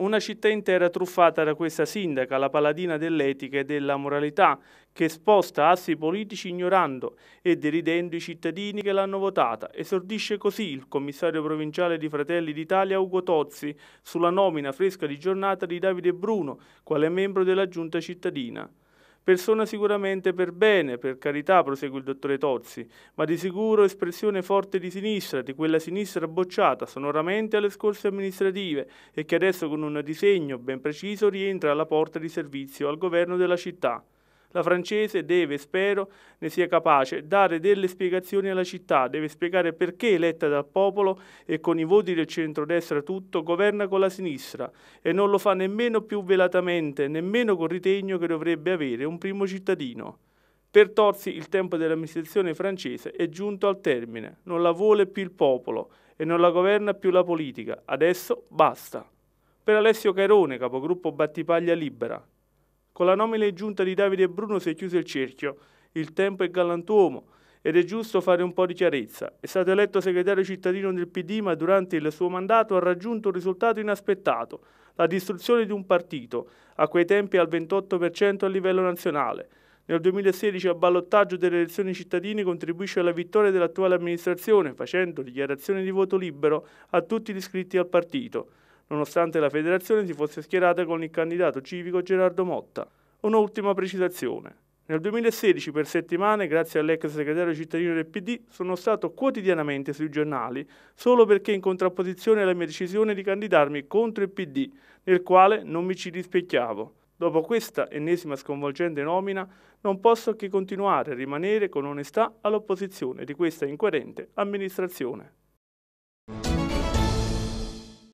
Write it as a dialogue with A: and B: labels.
A: Una città intera truffata da questa sindaca, la paladina dell'etica e della moralità, che sposta assi politici ignorando e deridendo i cittadini che l'hanno votata. Esordisce così il commissario provinciale di Fratelli d'Italia Ugo Tozzi sulla nomina fresca di giornata di Davide Bruno, quale membro della giunta cittadina. Persona sicuramente per bene, per carità, prosegue il dottore Tozzi, ma di sicuro espressione forte di sinistra, di quella sinistra bocciata sonoramente alle scorse amministrative e che adesso con un disegno ben preciso rientra alla porta di servizio al governo della città. La francese deve, spero, ne sia capace, dare delle spiegazioni alla città, deve spiegare perché eletta dal popolo e con i voti del centrodestra tutto, governa con la sinistra e non lo fa nemmeno più velatamente, nemmeno col ritegno che dovrebbe avere un primo cittadino. Per Torsi il tempo dell'amministrazione francese è giunto al termine, non la vuole più il popolo e non la governa più la politica, adesso basta. Per Alessio Cairone, capogruppo Battipaglia Libera, con la nomina e giunta di Davide Bruno si è chiuso il cerchio. Il tempo è galantuomo ed è giusto fare un po' di chiarezza. È stato eletto segretario cittadino del PD, ma durante il suo mandato ha raggiunto un risultato inaspettato, la distruzione di un partito, a quei tempi al 28% a livello nazionale. Nel 2016 a ballottaggio delle elezioni cittadine contribuisce alla vittoria dell'attuale amministrazione facendo dichiarazione di voto libero a tutti gli iscritti al partito nonostante la federazione si fosse schierata con il candidato civico Gerardo Motta. Un'ultima precisazione. Nel 2016 per settimane, grazie all'ex segretario cittadino del PD, sono stato quotidianamente sui giornali solo perché in contrapposizione alla mia decisione di candidarmi contro il PD, nel quale non mi ci rispecchiavo. Dopo questa ennesima sconvolgente nomina, non posso che continuare a rimanere con onestà all'opposizione di questa incoerente amministrazione.